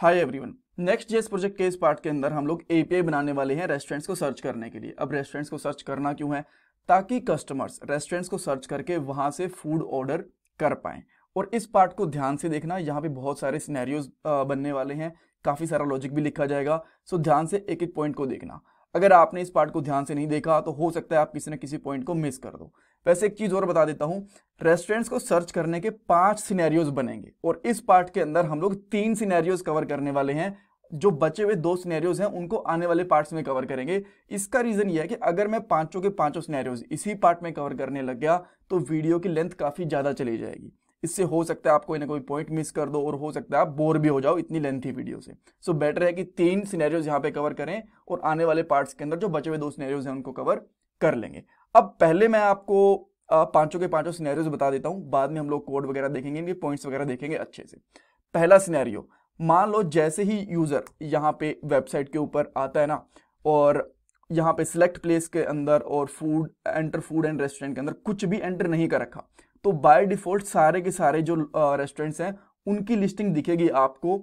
हाय everyone next JS project के इस part के अंदर हम लोग एपीआई बनाने वाले हैं रेस्टोरेंट्स को सर्च करने के लिए अब रेस्टोरेंट्स को सर्च करना क्यों है ताकि कस्टमर्स रेस्टोरेंट्स को सर्च करके वहां से फूड ऑर्डर कर पाएं और इस पार्ट को ध्यान से देखना यहाँ पे बहुत सारे स्नैरियोज बनने वाले हैं काफ़ी सारा लॉजिक भी लिखा जाएगा सो ध्यान से एक एक पॉइंट को देखना अगर आपने इस पार्ट को ध्यान से नहीं देखा तो हो सकता है आप किसी न किसी पॉइंट को मिस कर दो वैसे तो एक चीज़ और बता देता हूं रेस्टोरेंट्स को सर्च करने के पांच सिनेरियोज बनेंगे और इस पार्ट के अंदर हम लोग तीन सिनेरियोज कवर करने वाले हैं जो बचे हुए दो सिनेरियोज हैं उनको आने वाले पार्ट्स में कवर करेंगे इसका रीज़न यह है कि अगर मैं पांचों के पांचों सिनेरियोज इसी पार्ट में कवर करने लग गया तो वीडियो की लेंथ काफ़ी ज़्यादा चली जाएगी इससे हो सकता है आप कोई ना कोई पॉइंट मिस कर दो और हो सकता है आप बोर भी हो जाओ इतनी लेंथी वीडियो से सो so, बेटर है कि तीन सिनेरियोज यहाँ पे कवर करें और आने वाले पार्ट्स के अंदर जो बचे हुए दो सिनेरियोज हैं उनको कवर कर लेंगे अब पहले मैं आपको पांचों के पांचों सिनेरियोज बता देता हूं बाद में हम लोग कोड वगैरह देखेंगे इनके पॉइंट्स वगैरह देखेंगे अच्छे से पहला सिनेरियो मान लो जैसे ही यूज़र यहाँ पे वेबसाइट के ऊपर आता है ना और यहाँ पे सिलेक्ट प्लेस के अंदर और food enter food and restaurant के अंदर कुछ भी एंटर नहीं कर रखा तो बाय डिफ़ॉल्ट सारे के सारे जो रेस्टोरेंट्स हैं उनकी लिस्टिंग दिखेगी आपको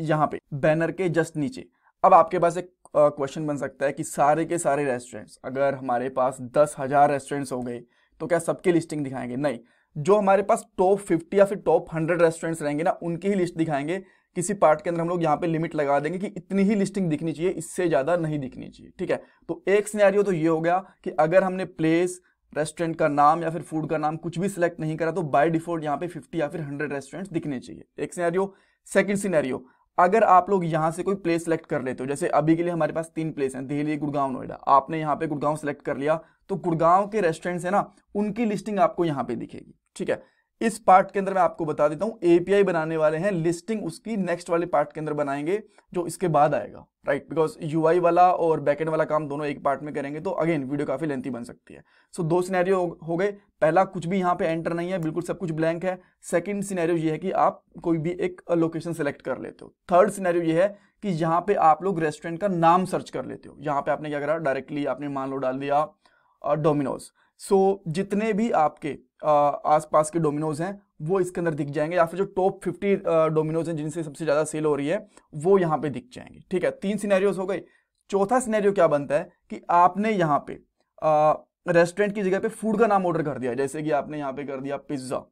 यहाँ पे बैनर के जस्ट नीचे अब आपके पास एक क्वेश्चन बन सकता है कि सारे के सारे रेस्टोरेंट्स अगर हमारे पास दस हज़ार रेस्टोरेंट्स हो गए तो क्या सबकी लिस्टिंग दिखाएंगे नहीं जो हमारे पास टॉप फिफ्टी या फिर टॉप हंड्रेड रेस्टोरेंट्स रहेंगे ना उनकी ही लिस्ट दिखाएंगे किसी पार्ट के अंदर हम लोग यहाँ पे लिमिट लगा देंगे कि इतनी ही लिस्टिंग दिखनी चाहिए इससे ज़्यादा नहीं दिखनी चाहिए ठीक है तो एक सीनारियो तो ये हो गया कि अगर हमने प्लेस रेस्टोरेंट का नाम या फिर फूड का नाम कुछ भी सिलेक्ट नहीं करा तो बाय डिफॉल्ट यहाँ पे 50 या फिर 100 रेस्टोरेंट्स दिखने चाहिए एक सीनारियो सेकंड सीनारियो अगर आप लोग यहाँ से कोई प्लेस सेलेक्ट कर लेते हो जैसे अभी के लिए हमारे पास तीन प्लेस हैं दिल्ली गुड़गांव नोएडा आपने यहाँ पे गुड़गांव सेलेक्ट कर लिया तो गुड़गांव के रेस्टोरेंट्स है ना उनकी लिस्टिंग आपको यहाँ पे दिखेगी ठीक है इस पार्ट के अंदर मैं आपको बता देता हूँ एपीआई बनाने वाले हैं लिस्टिंग उसकी नेक्स्ट वाले पार्ट के अंदर बनाएंगे जो इसके बाद आएगा राइट बिकॉज यूआई वाला और बैकेंड वाला काम दोनों एक पार्ट में करेंगे तो अगेन वीडियो काफी लेंथी बन सकती है सो so, दो सिनेरियो हो गए पहला कुछ भी यहाँ पे एंटर नहीं है बिल्कुल सब कुछ ब्लैंक है सेकेंड सिनेरियो ये है कि आप कोई भी एक लोकेशन सेलेक्ट कर लेते हो थर्ड सिनेरियो ये है कि यहाँ पे आप लोग रेस्टोरेंट का नाम सर्च कर लेते हो यहाँ पे आपने क्या करा डायरेक्टली आपने मान लो डाल दिया डोमिनोज uh, सो so, जितने भी आपके आसपास के डोमिनोज हैं वो इसके अंदर दिख जाएंगे या फिर जो टॉप फिफ्टी डोमिनोज हैं जिनसे सबसे ज़्यादा सेल हो रही है वो यहाँ पे दिख जाएंगे ठीक है तीन सिनेरियोज हो गए चौथा सिनेरियो क्या बनता है कि आपने यहाँ पे रेस्टोरेंट की जगह पे फूड का नाम ऑर्डर कर दिया जैसे कि आपने यहाँ पे कर दिया पिज्ज़ा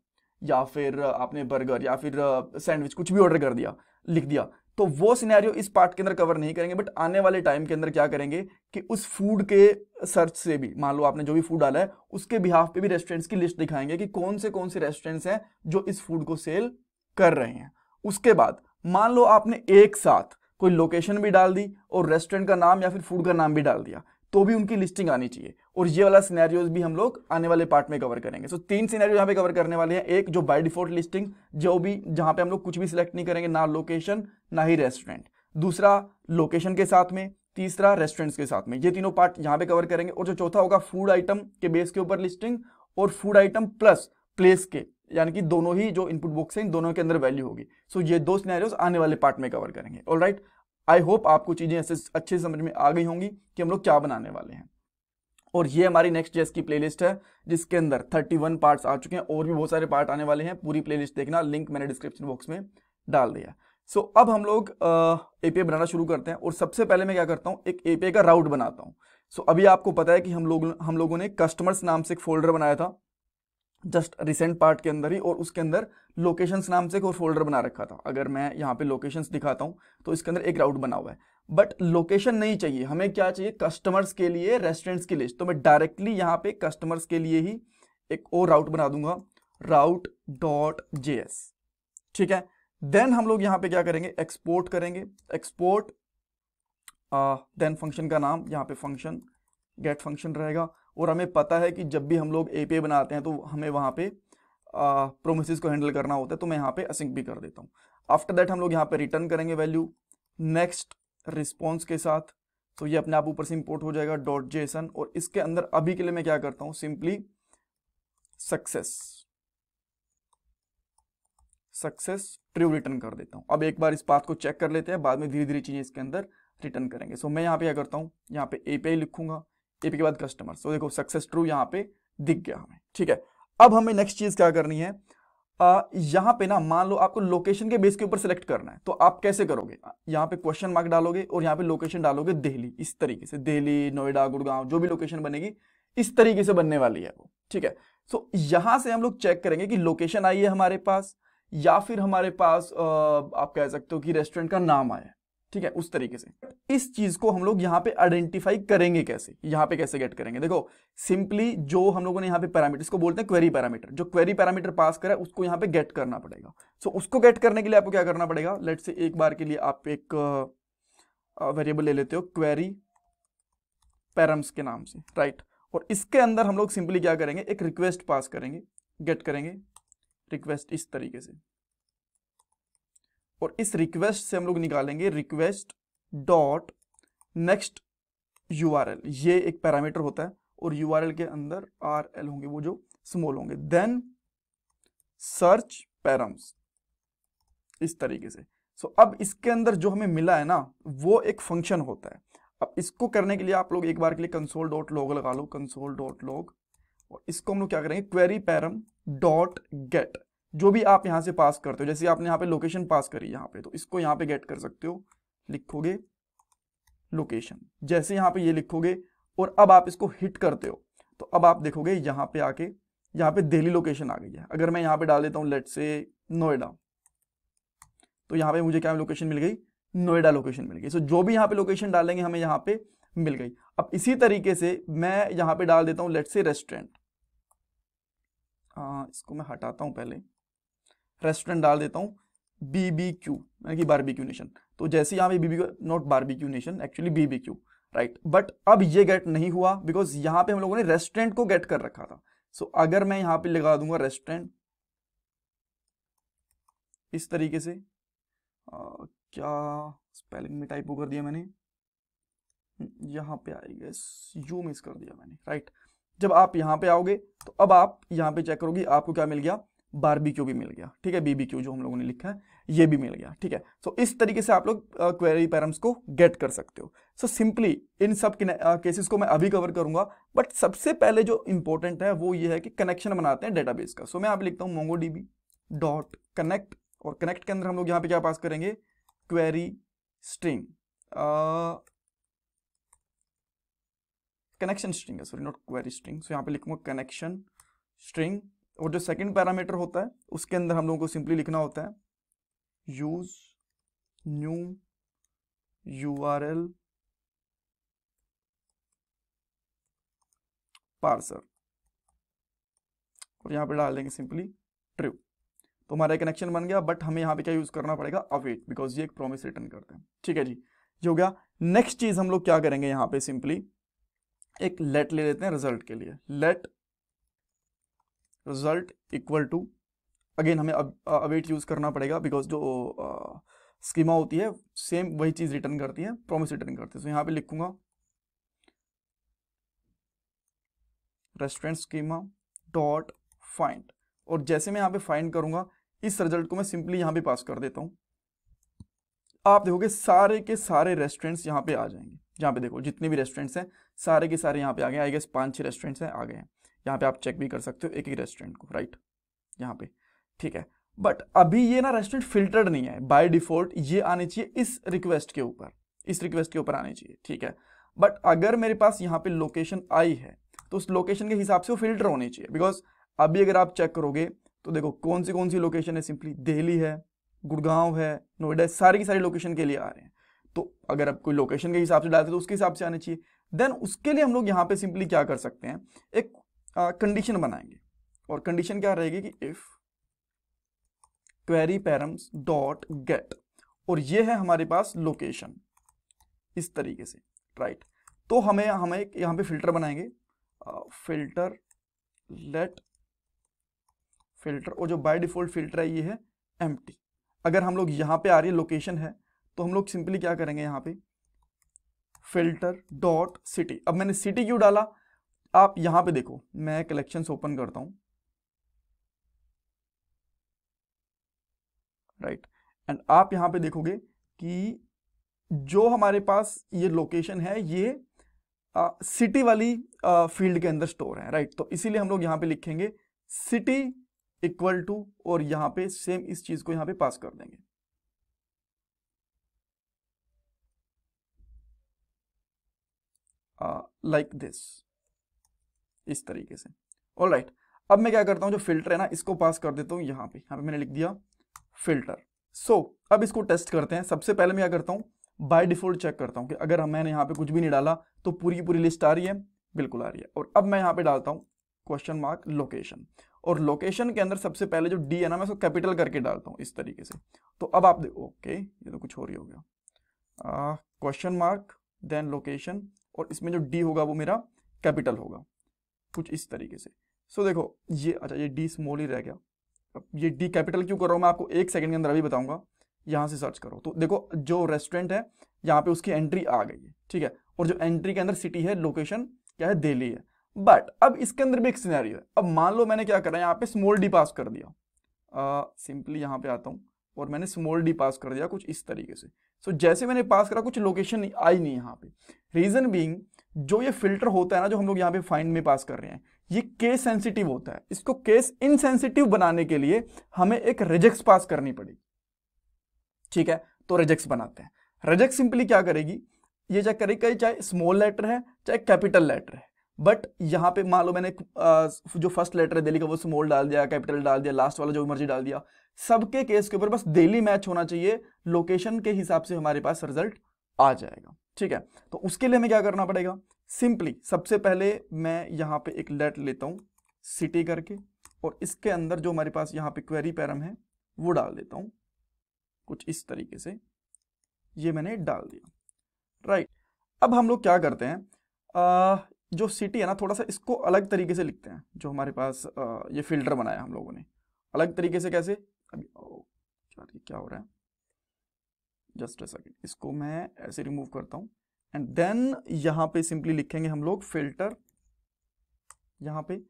या फिर आपने बर्गर या फिर सैंडविच कुछ भी ऑर्डर कर दिया लिख दिया तो वो सिनेरियो इस पार्ट के अंदर कवर नहीं करेंगे बट आने वाले टाइम के अंदर क्या करेंगे कि उस फूड के सर्च से भी मान लो आपने जो भी फूड डाला है उसके बिहाफ पे भी रेस्टोरेंट्स की लिस्ट दिखाएंगे कि कौन से कौन से रेस्टोरेंट्स हैं जो इस फूड को सेल कर रहे हैं उसके बाद मान लो आपने एक साथ कोई लोकेशन भी डाल दी और रेस्टोरेंट का नाम या फिर फूड का नाम भी डाल दिया तो भी उनकी लिस्टिंग आनी चाहिए और ये वाला सिनेरियोज भी हम लोग आने वाले पार्ट में कवर करेंगे सो so, तीन सिनेरियो यहाँ पे कवर करने वाले हैं एक जो बाय डिफॉल्ट लिस्टिंग जो भी जहाँ पे हम लोग कुछ भी सिलेक्ट नहीं करेंगे ना लोकेशन ना ही रेस्टोरेंट दूसरा लोकेशन के साथ में तीसरा रेस्टोरेंट्स के साथ में ये तीनों पार्ट यहाँ पे कवर करेंगे और जो चौथा होगा फूड आइटम के बेस के ऊपर लिस्टिंग और फूड आइटम प्लस प्लेस के यानी कि दोनों ही जो इनपुट बॉक्स है इन दोनों के अंदर वैल्यू होगी सो so, ये दो सिनेरियोज आने वाले पार्ट में कवर करेंगे all right right? I hope आपको चीज़ें ऐसे अच्छे समझ में आ गई होंगी कि हम लोग क्या बनाने वाले हैं और ये हमारी नेक्स्ट जेस की प्लेलिस्ट है जिसके अंदर 31 पार्ट्स आ चुके हैं और भी बहुत सारे पार्ट आने वाले हैं पूरी प्लेलिस्ट देखना लिंक मैंने डिस्क्रिप्शन बॉक्स में डाल दिया सो so, अब हम लोग ए uh, बनाना शुरू करते हैं और सबसे पहले मैं क्या करता हूँ एक ए का राउट बनाता हूँ सो so, अभी आपको पता है कि हम लोग हम लोगों ने कस्टमर्स नाम से एक फोल्डर बनाया था जस्ट रिसेंट पार्ट के अंदर ही और उसके अंदर लोकेशंस नाम से एक और फोल्डर बना रखा था अगर मैं यहाँ पे लोकेशंस दिखाता हूँ तो इसके अंदर एक राउट बना हुआ है बट लोकेशन नहीं चाहिए हमें क्या चाहिए कस्टमर्स के लिए रेस्टोरेंट्स की लिस्ट तो मैं डायरेक्टली यहाँ पे कस्टमर्स के लिए ही एक और राउट बना दूंगा राउट डॉट जे एस ठीक है देन हम लोग यहाँ पे क्या करेंगे एक्सपोर्ट करेंगे एक्सपोर्ट देन फंक्शन का नाम यहाँ पे फंक्शन गेट फंक्शन रहेगा और हमें पता है कि जब भी हम लोग ए बनाते हैं तो हमें वहाँ पे प्रोमिस को हैंडल करना होता है तो मैं यहाँ पे असिंक भी कर देता हूँ आफ्टर दैट हम लोग यहाँ पे रिटर्न करेंगे वैल्यू नेक्स्ट रिस्पॉन्स के साथ तो ये अपने आप ऊपर से इम्पोर्ट हो जाएगा डॉट जेसन और इसके अंदर अभी के लिए मैं क्या करता हूँ simply success success true return कर देता हूँ अब एक बार इस बात को चेक कर लेते हैं बाद में धीरे धीरे चीजें इसके अंदर रिटर्न करेंगे सो so, मैं यहाँ पे क्या करता हूँ यहाँ पे ए पे लिखूंगा एपी के बाद कस्टमर तो देखो सक्सेस ट्रू यहाँ पे दिख गया हमें ठीक है अब हमें नेक्स्ट चीज क्या करनी है आ, यहाँ पे ना मान लो आपको लोकेशन के बेस के ऊपर सिलेक्ट करना है तो आप कैसे करोगे यहाँ पे क्वेश्चन मार्क डालोगे और यहाँ पे लोकेशन डालोगे दिल्ली इस तरीके से दिल्ली नोएडा गुड़गांव जो भी लोकेशन बनेगी इस तरीके से बनने वाली है वो ठीक है सो यहाँ से हम लोग चेक करेंगे कि लोकेशन आई है हमारे पास या फिर हमारे पास आ, आप कह सकते हो कि रेस्टोरेंट का नाम आया ठीक है उस तरीके से इस चीज को हम लोग यहाँ पे आइडेंटिफाई करेंगे कैसे यहाँ पे कैसे गेट करेंगे देखो सिंपली जो हम लोगों ने यहाँ पे पैरामीटर इसको बोलते हैं क्वेरी पैरामीटर जो क्वेरी पैरामीटर पास करा है उसको यहाँ पे गेट करना पड़ेगा सो so, उसको गेट करने के लिए आपको क्या करना पड़ेगा लेट से एक बार के लिए आप एक वेरिएबल ले लेते हो क्वेरी पैरम्स के नाम से राइट right? और इसके अंदर हम लोग सिंपली क्या करेंगे एक रिक्वेस्ट पास करेंगे गेट करेंगे रिक्वेस्ट इस तरीके से और इस रिक्वेस्ट से हम लोग निकालेंगे रिक्वेस्ट डॉट नेक्स्ट यू ये एक पैरामीटर होता है और यू के अंदर आर एल होंगे वो जो स्मॉल होंगे देन सर्च पैरम्स इस तरीके से सो so, अब इसके अंदर जो हमें मिला है ना वो एक फंक्शन होता है अब इसको करने के लिए आप लोग एक बार के लिए कंसोल डॉट लॉग लगा लो कंसोल डॉट लॉग और इसको हम लोग क्या करेंगे क्वेरी पैरम डॉट गेट जो भी आप यहाँ से पास करते हो जैसे आपने यहाँ पे लोकेशन पास करी यहाँ पे तो इसको यहाँ पे गेट कर सकते हो लिखोगे लोकेशन जैसे यहाँ पे ये लिखोगे और अब आप इसको हिट करते हो तो अब आप देखोगे यहाँ पे आके यहाँ पे दिल्ली लोकेशन आ गई है अगर मैं यहाँ पे डाल देता हूँ लेट से नोएडा तो यहाँ पे मुझे क्या लोकेशन मिल गई नोएडा लोकेशन मिल गई सो जो भी यहाँ पे लोकेशन डालेंगे हमें यहाँ पे मिल गई अब इसी तरीके से मैं यहाँ पे डाल देता हूँ लेट से रेस्टोरेंट इसको मैं हटाता हूँ पहले रेस्टोरेंट डाल देता हूँ बी बी क्यू यानी कि क्यू नेशन तो जैसे यहाँ पे B B not barbecue nation actually B B Q right but अब ये गेट नहीं हुआ बिकॉज यहाँ पे हम लोगों ने रेस्टोरेंट को गेट कर रखा था सो so, अगर मैं यहाँ पे लगा दूंगा रेस्टोरेंट इस तरीके से आ, क्या स्पेलिंग में टाइप कर दिया मैंने यहाँ पे आई गेस यू मिस कर दिया मैंने राइट right? जब आप यहाँ पे आओगे तो अब आप यहाँ पे चेक करोगे आपको क्या मिल गया बारबीक्यू भी मिल गया ठीक है बीबीक्यू जो हम लोगों ने लिखा है ये भी मिल गया ठीक है सो so, इस तरीके से आप लोग क्वेरी पैरम्स को गेट कर सकते हो सो सिंपली इन सब केसेस को मैं अभी कवर करूंगा बट सबसे पहले जो इंपॉर्टेंट है वो ये है कि कनेक्शन बनाते हैं डेटाबेस का सो so, मैं आप लिखता हूँ मोंगो डीबी डॉट कनेक्ट और कनेक्ट के अंदर हम लोग यहाँ पे क्या पास करेंगे क्वेरी स्ट्रिंग कनेक्शन स्ट्रिंग है sorry not query string so यहाँ पे लिखूंगा कनेक्शन स्ट्रिंग और जो सेकंड पैरामीटर होता है उसके अंदर हम लोगों को सिंपली लिखना होता है use new U R L parser और यहां पे डाल देंगे सिंपली ट्रू तो हमारा कनेक्शन बन गया बट हमें यहां पे क्या यूज करना पड़ेगा अवेट बिकॉज ये एक प्रॉमिस रिटर्न करते हैं ठीक है जी ये हो गया नेक्स्ट चीज हम लोग क्या करेंगे यहां पे सिंपली एक लेट ले लेते हैं रिजल्ट के लिए let result equal to again हमें अब अवेट यूज़ करना पड़ेगा बिकॉज जो स्कीमा होती है सेम वही चीज़ रिटर्न करती है प्रॉमिस रिटर्न करती है सो so, यहाँ पे लिखूंगा रेस्टोरेंट स्कीमा डॉट फाइंड और जैसे मैं यहाँ पे फाइंड करूंगा इस रिजल्ट को मैं सिंपली यहाँ पे पास कर देता हूँ आप देखोगे सारे के सारे रेस्टोरेंट्स यहाँ पे आ जाएंगे यहाँ पे देखो जितने भी रेस्टोरेंट्स हैं सारे के सारे यहाँ पे आ गए आई गेस पाँच छः रेस्टोरेंट्स हैं आ गए हैं यहाँ पे आप चेक भी कर सकते हो एक ही रेस्टोरेंट को राइट यहाँ पे ठीक है बट अभी ये ना रेस्टोरेंट फिल्टर्ड नहीं है बाय डिफॉल्ट ये आने चाहिए इस रिक्वेस्ट के ऊपर इस रिक्वेस्ट के ऊपर आने चाहिए ठीक है बट अगर मेरे पास यहाँ पे लोकेशन आई है तो उस लोकेशन के हिसाब से वो फिल्टर होने चाहिए बिकॉज अभी अगर आप चेक करोगे तो देखो कौन सी कौन सी लोकेशन है सिंपली दिल्ली है गुड़गांव है नोएडा सारी की सारी लोकेशन के लिए आ रहे हैं तो अगर आप कोई लोकेशन के हिसाब से डालते तो उसके हिसाब से आना चाहिए देन उसके लिए हम लोग यहाँ पे सिंपली क्या कर सकते हैं एक कंडीशन हाँ, बनाएंगे और कंडीशन क्या रहेगी कि if query params dot get और ये है हमारे पास लोकेशन इस तरीके से राइट तो हमें हमें एक यहां पे फिल्टर बनाएंगे फिल्टर लेट फिल्टर और जो बाय डिफॉल्ट फिल्टर है ये है एम अगर हम लोग यहां पे आ रही है लोकेशन है तो हम लोग सिंपली क्या करेंगे यहां पे फिल्टर डॉट सिटी अब मैंने सिटी क्यों डाला आप यहां पे देखो मैं कलेक्शंस ओपन करता हूं राइट एंड आप यहां पे देखोगे कि जो हमारे पास ये लोकेशन है ये सिटी वाली फील्ड के अंदर स्टोर है राइट right? तो इसीलिए हम लोग यहां पे लिखेंगे सिटी इक्वल टू और यहां पे सेम इस चीज को यहां पे पास कर देंगे लाइक uh, दिस like इस तरीके से ऑल राइट right. अब मैं क्या करता हूँ जो फिल्टर है ना इसको पास कर देता हूँ यहाँ पे यहाँ पे मैंने लिख दिया फिल्टर सो so, अब इसको टेस्ट करते हैं सबसे पहले मैं क्या करता हूँ बाय डिफॉल्ट चेक करता हूँ कि अगर मैंने यहाँ पे कुछ भी नहीं डाला तो पूरी की पूरी लिस्ट आ रही है बिल्कुल आ रही है और अब मैं यहाँ पे डालता हूँ क्वेश्चन मार्क लोकेशन और लोकेशन के अंदर सबसे पहले जो डी है ना मैं उसको कैपिटल करके डालता हूँ इस तरीके से तो अब आप देखो ओके ये तो कुछ और ही हो गया क्वेश्चन मार्क देन लोकेशन और इसमें जो डी होगा वो मेरा कैपिटल होगा कुछ इस तरीके से सो देखो ये अच्छा ये डी स्मॉल ही रह गया अब ये डी कैपिटल क्यों कर रहा हूँ मैं आपको एक सेकंड के अंदर अभी बताऊंगा यहाँ से सर्च करो तो देखो जो रेस्टोरेंट है यहाँ पे उसकी एंट्री आ गई है ठीक है और जो एंट्री के अंदर सिटी है लोकेशन क्या है दिल्ली है बट अब इसके अंदर भी एक सीनारी है अब मान लो मैंने क्या करा यहाँ पे स्मॉल डी पास कर दिया सिंपली यहाँ पे आता हूँ और मैंने स्मॉल डी पास कर दिया कुछ इस तरीके से सो so, जैसे मैंने पास करा कुछ लोकेशन आई नहीं यहाँ पे रीजन बींग जो ये फिल्टर होता है ना जो हम लोग यहाँ पे फाइंड में पास कर रहे हैं ये केस सेंसिटिव होता है इसको केस इनसेंसिटिव बनाने के लिए हमें एक रिजेक्ट पास करनी पड़ेगी ठीक है तो रिजेक्ट बनाते हैं रिजेक्ट सिंपली क्या करेगी ये चेक करेगी चाहे स्मॉल लेटर है चाहे कैपिटल लेटर है बट यहाँ पे मान लो मैंने जो फर्स्ट लेटर है दिल्ली का वो स्मॉल डाल दिया कैपिटल डाल दिया लास्ट वाला जो मर्जी डाल दिया सबके केस के ऊपर बस डेली मैच होना चाहिए लोकेशन के हिसाब से हमारे पास रिजल्ट आ जाएगा ठीक है तो उसके लिए हमें क्या करना पड़ेगा सिंपली सबसे पहले मैं यहाँ पे एक लेट लेता हूँ सिटी करके और इसके अंदर जो हमारे पास यहाँ पे क्वेरी पैरम है वो डाल देता हूँ कुछ इस तरीके से ये मैंने डाल दिया राइट अब हम लोग क्या करते हैं आ, जो सिटी है ना थोड़ा सा इसको अलग तरीके से लिखते हैं जो हमारे पास आ, ये फिल्टर बनाया हम लोगों ने अलग तरीके से कैसे अभी ओ, क्या हो रहा है जस्ट अ सेकंड इसको मैं ऐसे रिमूव करता हूं एंड देन यहां पे सिंपली लिखेंगे हम लोग फिल्टर यहां पे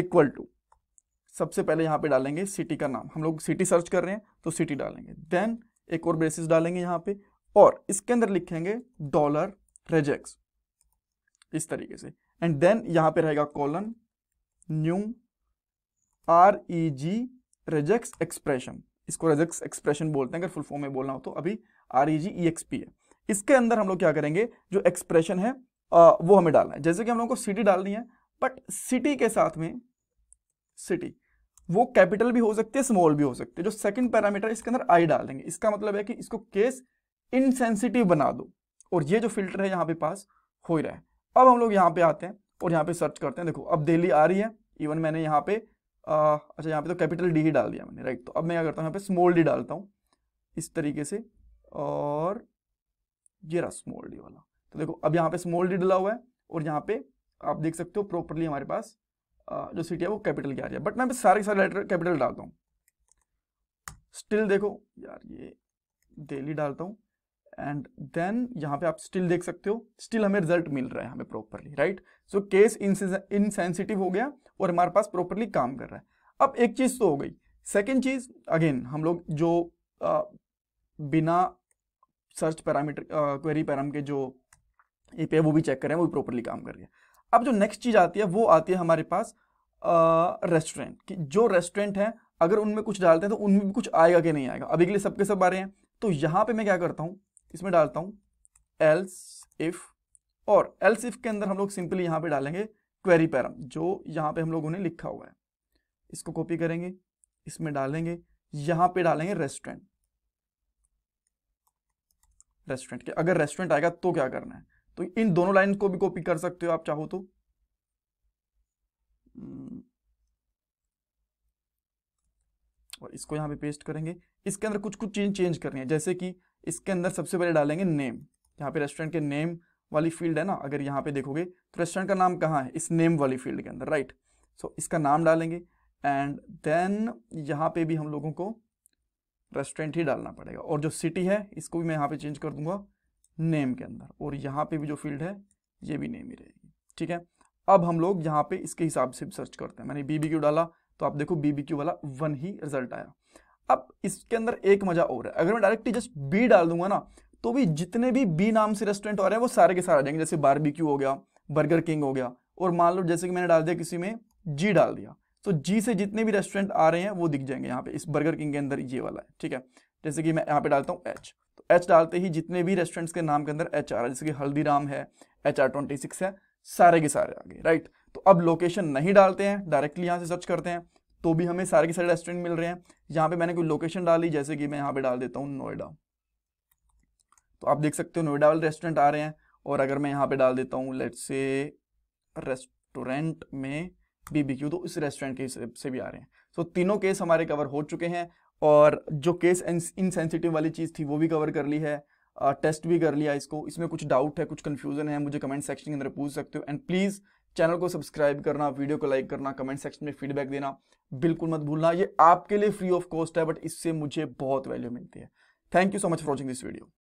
इक्वल टू सबसे पहले यहां पे डालेंगे सिटी का नाम हम लोग सिटी सर्च कर रहे हैं तो सिटी डालेंगे देन एक और बेसिस डालेंगे यहां पे और इसके अंदर लिखेंगे डॉलर रेजेक्स इस तरीके से एंड देन यहां पे रहेगा colon new R E G regex expression इसको रेजेक्स एक्सप्रेशन बोलते हैं अगर फुल फॉर्म में बोलना हो तो अभी R E G E X P है इसके अंदर हम लोग क्या करेंगे जो एक्सप्रेशन है आ, वो हमें डालना है जैसे कि हम लोग को सिटी डालनी है बट सिटी के साथ में सिटी वो कैपिटल भी हो सकती है स्मॉल भी हो सकती है जो सेकंड पैरामीटर इसके अंदर आई डाल देंगे इसका मतलब है कि इसको केस इनसेंसिटिव बना दो और ये जो फिल्टर है यहाँ पे पास हो ही रहा है अब हम लोग यहाँ पे आते हैं और यहाँ पे सर्च करते हैं देखो अब दिल्ली आ रही है इवन मैंने यहाँ पे आ, अच्छा यहाँ पे तो कैपिटल डी ही डाल दिया मैंने राइट तो अब मैं क्या करता हूँ यहाँ पे स्मॉल डी डालता हूँ इस तरीके से और ये रहा स्मॉल डी वाला तो देखो अब यहाँ पे स्मॉल डी डला हुआ है और यहाँ पे आप देख सकते हो प्रॉपरली हमारे पास जो सिटी है वो कैपिटल की आ रही है बट मैं सारे के सारे लेटर कैपिटल डालता हूँ स्टिल देखो यार ये डेली डालता हूँ एंड देन यहाँ पे आप स्टिल देख सकते हो स्टिल हमें रिजल्ट मिल रहा है हमें properly right so case insensitive हो गया और हमारे पास प्रॉपरली काम कर रहा है अब एक चीज़ तो हो गई सेकेंड चीज़ अगेन हम लोग जो आ, बिना सर्च पैरामीटर क्वेरी पैराम के जो ए पी वो भी चेक करें वो भी प्रॉपरली काम कर रही है अब जो नेक्स्ट चीज़ आती है वो आती है हमारे पास रेस्टोरेंट कि जो रेस्टोरेंट हैं अगर उनमें कुछ डालते हैं तो उनमें भी कुछ आएगा कि नहीं आएगा अभी के लिए सबके सब आ रहे हैं तो यहाँ पे मैं क्या करता हूँ इसमें डालता हूँ एल्स इफ़ और एल्स इफ़ के अंदर हम लोग सिंपली यहाँ पे डालेंगे क्वेरी पैरम जो यहाँ पे हम लोगों ने लिखा हुआ है इसको कॉपी करेंगे इसमें डालेंगे यहाँ पे डालेंगे रेस्टोरेंट रेस्टोरेंट के अगर रेस्टोरेंट आएगा तो क्या करना है तो इन दोनों लाइन को भी कॉपी कर सकते हो आप चाहो तो हम्म। और इसको यहाँ पे पेस्ट करेंगे इसके अंदर कुछ कुछ चीज चेंज करनी है जैसे कि इसके अंदर सबसे पहले डालेंगे नेम यहाँ पे रेस्टोरेंट के नेम वाली फील्ड है ना अगर यहां पे देखोगे तो रेस्टोरेंट का नाम कहां है इस नेम वाली फील्ड के अंदर राइट सो so, इसका नाम डालेंगे एंड देन यहां पे भी हम लोगों को रेस्टोरेंट ही डालना पड़ेगा और जो सिटी है इसको भी मैं यहाँ पे चेंज कर दूंगा नेम के अंदर और यहाँ पे भी जो फील्ड है ये भी नेम ही रहेगी ठीक है अब हम लोग यहाँ पे इसके हिसाब से सर्च करते हैं मैंने बीबीक्यू डाला तो आप देखो बीबीक्यू वाला वन ही रिजल्ट आया अब इसके अंदर एक मजा और है अगर मैं डायरेक्टली जस्ट बी डाल दूंगा ना तो भी जितने भी बी नाम से रेस्टोरेंट आ रहे हैं वो सारे के सारे आ जाएंगे जैसे बारबी हो गया बर्गर किंग हो गया और मान लो जैसे कि मैंने डाल दिया किसी में जी डाल दिया तो जी से जितने भी रेस्टोरेंट आ रहे हैं वो दिख जाएंगे यहाँ पे इस बर्गर किंग के अंदर ये वाला है ठीक है जैसे कि मैं यहाँ पे डालता हूँ एच तो एच डालते ही जितने भी रेस्टोरेंट्स के नाम के अंदर एच आ रहा है जैसे कि हल्दीराम है एच आर ट्वेंटी सिक्स है सारे के सारे आ गए राइट तो अब लोकेशन नहीं डालते हैं डायरेक्टली यहाँ से सर्च करते हैं तो भी हमें सारे के सारे रेस्टोरेंट मिल रहे हैं यहाँ पे मैंने कोई लोकेशन डाली जैसे कि मैं यहाँ पे डाल देता हूँ नोएडा तो आप देख सकते हो नोएडा वाले रेस्टोरेंट आ रहे हैं और अगर मैं यहाँ पे डाल देता हूँ लेट से रेस्टोरेंट में बीबीक्यू तो इस रेस्टोरेंट के से भी आ रहे हैं सो so, तीनों केस हमारे कवर हो चुके हैं और जो केस इनसेंसिटिव वाली चीज़ थी वो भी कवर कर ली है टेस्ट भी कर लिया इसको इसमें कुछ डाउट है कुछ कन्फ्यूजन है मुझे कमेंट सेक्शन के अंदर पूछ सकते हो एंड प्लीज़ चैनल को सब्सक्राइब करना वीडियो को लाइक करना कमेंट सेक्शन में फीडबैक देना बिल्कुल मत भूलना ये आपके लिए फ्री ऑफ कॉस्ट है बट इससे मुझे बहुत वैल्यू मिलती है thank you so much for watching this video